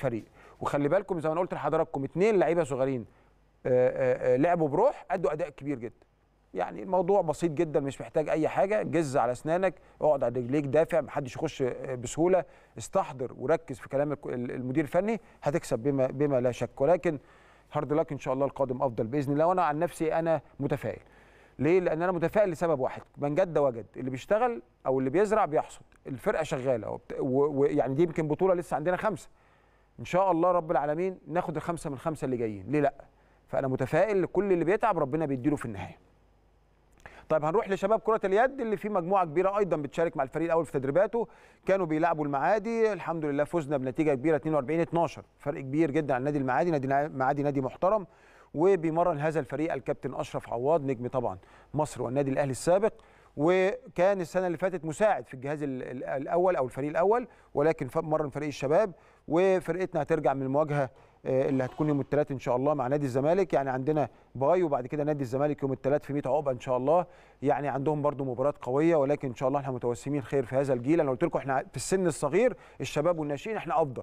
الفريق وخلي بالكم زي ما انا قلت لحضراتكم اثنين لعيبه صغيرين آه، آه، آه، لعبوا بروح ادوا اداء كبير جدا يعني الموضوع بسيط جدا مش محتاج اي حاجه جز على اسنانك اقعد على رجليك دافع محدش يخش بسهوله استحضر وركز في كلام المدير الفني هتكسب بما بما لا شك ولكن هارد لك ان شاء الله القادم افضل باذن الله وانا عن نفسي انا متفائل ليه لان انا متفائل لسبب واحد من جد وجد اللي بيشتغل او اللي بيزرع بيحصد الفرقه شغاله ويعني دي يمكن بطوله لسه عندنا خمسه ان شاء الله رب العالمين ناخد الخمسه من الخمسه اللي جايين ليه لا فانا متفائل لكل اللي بيتعب ربنا بيديله في النهايه طيب هنروح لشباب كرة اليد اللي في مجموعة كبيرة أيضا بتشارك مع الفريق الأول في تدريباته كانوا بيلعبوا المعادي الحمد لله فزنا بنتيجة كبيرة 42 12 فرق كبير جدا عن نادي المعادي نادي المعادي نادي محترم وبيمرن هذا الفريق الكابتن أشرف عواض نجم طبعا مصر والنادي الأهلي السابق وكان السنة اللي فاتت مساعد في الجهاز الأول أو الفريق الأول ولكن مرن فريق الشباب وفرقتنا هترجع من المواجهه آه، اللي هتكون يوم الثلاث ان شاء الله مع نادي الزمالك يعني عندنا باي وبعد كده نادي الزمالك يوم الثلاث في 100 عقبه ان شاء الله يعني عندهم برده مباراه قويه ولكن ان شاء الله احنا متوسمين خير في هذا الجيل انا قلت لكم احنا في السن الصغير الشباب والناشئين احنا افضل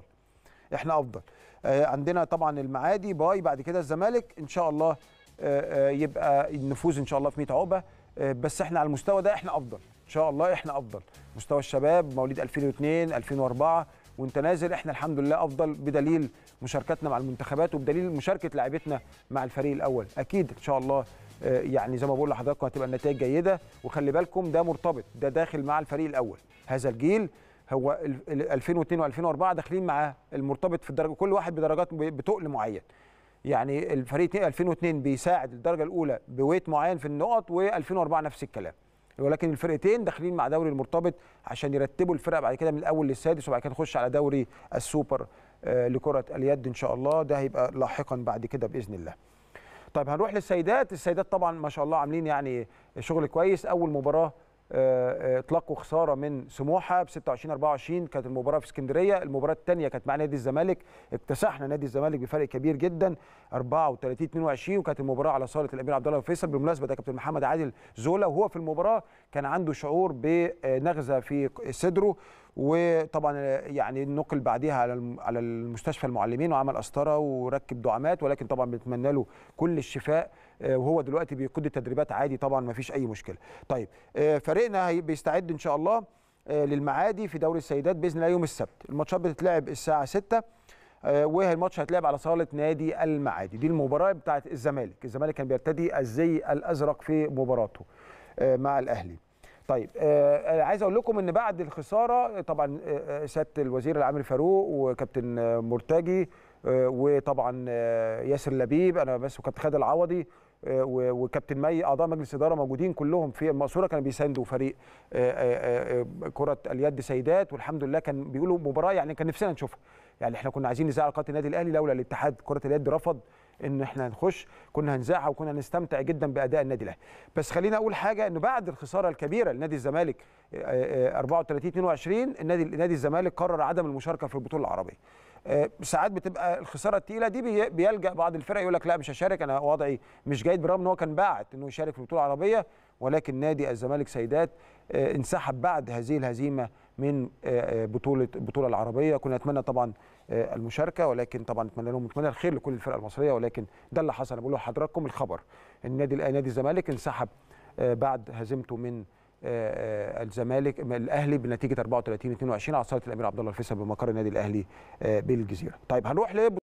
احنا افضل آه، عندنا طبعا المعادي باي بعد كده الزمالك ان شاء الله آه، يبقى النفوذ ان شاء الله في 100 عقبه بس احنا على المستوى ده احنا افضل ان شاء الله احنا افضل مستوى الشباب مواليد 2002 2004 وانت نازل احنا الحمد لله افضل بدليل مشاركتنا مع المنتخبات وبدليل مشاركه لاعبتنا مع الفريق الاول اكيد ان شاء الله آه، يعني زي ما بقول لحضراتكم هتبقى النتائج جيده وخلي بالكم ده مرتبط ده داخل مع الفريق الاول هذا الجيل هو 2002 و2004 داخلين مع المرتبط في الدرجه كل واحد بدرجات بتقل معين يعني الفريق 2002 بيساعد الدرجه الاولى بويت معين في النقط و2004 نفس الكلام ولكن الفرقتين داخلين مع دوري المرتبط عشان يرتبوا الفرق بعد كده من الاول للسادس وبعد كده نخش على دوري السوبر آه، لكره اليد ان شاء الله ده هيبقى لاحقا بعد كده باذن الله طيب هنروح للسيدات السيدات طبعا ما شاء الله عاملين يعني شغل كويس اول مباراه آه، آه، اطلاقوا خساره من سموحه ب 26 24 كانت المباراه في اسكندريه المباراه الثانيه كانت مع نادي الزمالك اكتسحنا نادي الزمالك بفرق كبير جدا 34 22 وكانت المباراه على صاله الامير عبد الله فيصل بالمناسبه ده كابتن محمد عادل زولا وهو في المباراه كان عنده شعور بنغزه في صدره وطبعا يعني نقل بعديها على على المستشفى المعلمين وعمل قسطره وركب دعامات ولكن طبعا بنتمنى له كل الشفاء آه، وهو دلوقتي بيقود التدريبات عادي طبعا ما فيش اي مشكله طيب آه، فريقنا بيستعد ان شاء الله آه، للمعادي في دوري السيدات باذن الله يوم السبت الماتشات بتتلعب الساعه 6 والماتش هيتلعب على صاله نادي المعادي دي المباراه بتاعه الزمالك الزمالك كان بيرتدي الزي الازرق في مباراته مع الاهلي طيب عايز اقول لكم ان بعد الخساره طبعا سياده الوزير العامل فاروق وكابتن مرتجي وطبعا ياسر لبيب انا بس وكابتن خالد العوضي آه، وكابتن مي اعضاء مجلس اداره موجودين كلهم في المقصوره كانوا بيساندوا فريق آه، آه، كره اليد سيدات والحمد لله كان بيقولوا مباراه يعني كان نفسنا نشوفها يعني احنا كنا عايزين نذاع علاقات النادي الاهلي لولا الاتحاد كره اليد رفض ان احنا نخش كنا هنذاعها وكنا هنستمتع جدا باداء النادي الاهلي بس خلينا اقول حاجه انه بعد الخساره الكبيره لنادي الزمالك 34 22 النادي النادي الزمالك قرر عدم المشاركه في البطوله العربيه آه، ساعات بتبقى الخساره الثقيله دي بيلجا بعض الفرق يقول لك لا مش هشارك انا وضعي مش جيد بالرغم ان هو كان باعت انه يشارك في البطوله العربيه ولكن نادي الزمالك سيدات آه، انسحب بعد هذه الهزيمه من آه، بطوله البطوله العربيه كنا نتمنى طبعا المشاركه ولكن طبعا نتمنى لهم نتمنى الخير لكل الفرق المصريه ولكن ده اللي حصل انا بقول لحضراتكم الخبر النادي نادي الزمالك انسحب بعد هزيمته من آه، آه، الزمالك الاهلي بنتيجه 34 22 على صاله الامير عبد الله الفيصل بمقر النادي الاهلي آه، بالجزيره. طيب هنروح ل